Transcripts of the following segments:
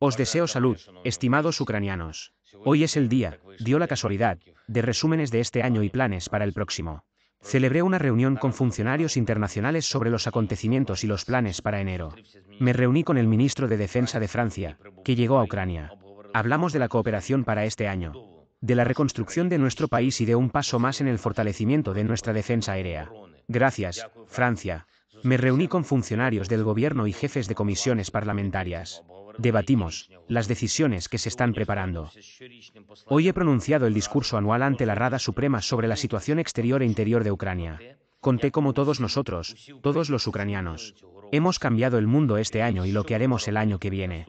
Os deseo salud, estimados ucranianos. Hoy es el día, dio la casualidad, de resúmenes de este año y planes para el próximo. Celebré una reunión con funcionarios internacionales sobre los acontecimientos y los planes para enero. Me reuní con el ministro de Defensa de Francia, que llegó a Ucrania. Hablamos de la cooperación para este año, de la reconstrucción de nuestro país y de un paso más en el fortalecimiento de nuestra defensa aérea. Gracias, Francia. Me reuní con funcionarios del gobierno y jefes de comisiones parlamentarias debatimos las decisiones que se están preparando. Hoy he pronunciado el discurso anual ante la Rada Suprema sobre la situación exterior e interior de Ucrania. Conté como todos nosotros, todos los ucranianos, hemos cambiado el mundo este año y lo que haremos el año que viene.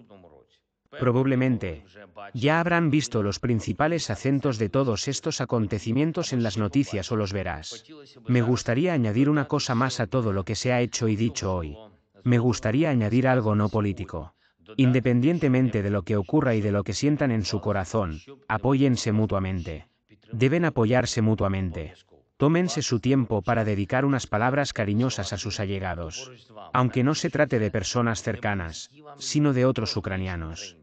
Probablemente, ya habrán visto los principales acentos de todos estos acontecimientos en las noticias o los verás. Me gustaría añadir una cosa más a todo lo que se ha hecho y dicho hoy. Me gustaría añadir algo no político. Independientemente de lo que ocurra y de lo que sientan en su corazón, apóyense mutuamente. Deben apoyarse mutuamente. Tómense su tiempo para dedicar unas palabras cariñosas a sus allegados, aunque no se trate de personas cercanas, sino de otros ucranianos.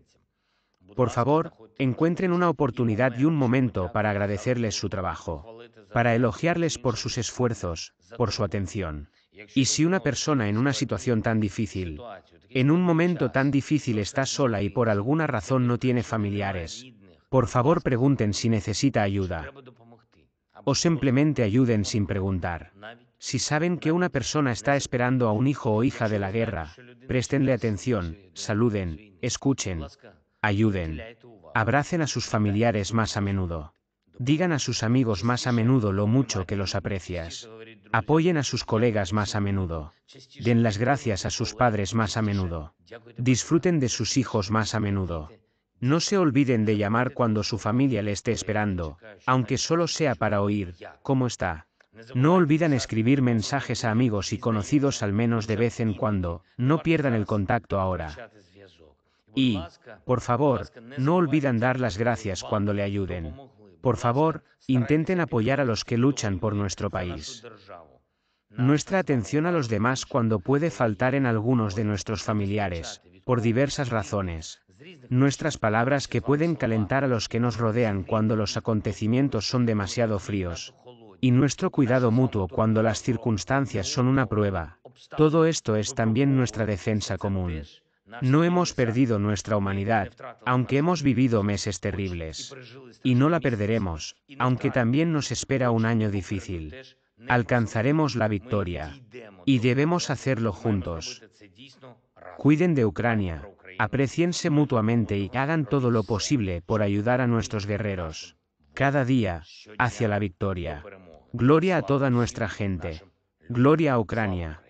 Por favor, encuentren una oportunidad y un momento para agradecerles su trabajo, para elogiarles por sus esfuerzos, por su atención. Y si una persona en una situación tan difícil, en un momento tan difícil está sola y por alguna razón no tiene familiares, por favor pregunten si necesita ayuda. O simplemente ayuden sin preguntar. Si saben que una persona está esperando a un hijo o hija de la guerra, préstenle atención, saluden, escuchen, ayuden, abracen a sus familiares más a menudo. Digan a sus amigos más a menudo lo mucho que los aprecias. Apoyen a sus colegas más a menudo. Den las gracias a sus padres más a menudo. Disfruten de sus hijos más a menudo. No se olviden de llamar cuando su familia le esté esperando, aunque solo sea para oír cómo está. No olvidan escribir mensajes a amigos y conocidos al menos de vez en cuando, no pierdan el contacto ahora. Y, por favor, no olvidan dar las gracias cuando le ayuden. Por favor, intenten apoyar a los que luchan por nuestro país nuestra atención a los demás cuando puede faltar en algunos de nuestros familiares, por diversas razones. Nuestras palabras que pueden calentar a los que nos rodean cuando los acontecimientos son demasiado fríos. Y nuestro cuidado mutuo cuando las circunstancias son una prueba. Todo esto es también nuestra defensa común. No hemos perdido nuestra humanidad, aunque hemos vivido meses terribles. Y no la perderemos, aunque también nos espera un año difícil alcanzaremos la victoria. Y debemos hacerlo juntos. Cuiden de Ucrania, apreciense mutuamente y hagan todo lo posible por ayudar a nuestros guerreros. Cada día, hacia la victoria. Gloria a toda nuestra gente. Gloria a Ucrania.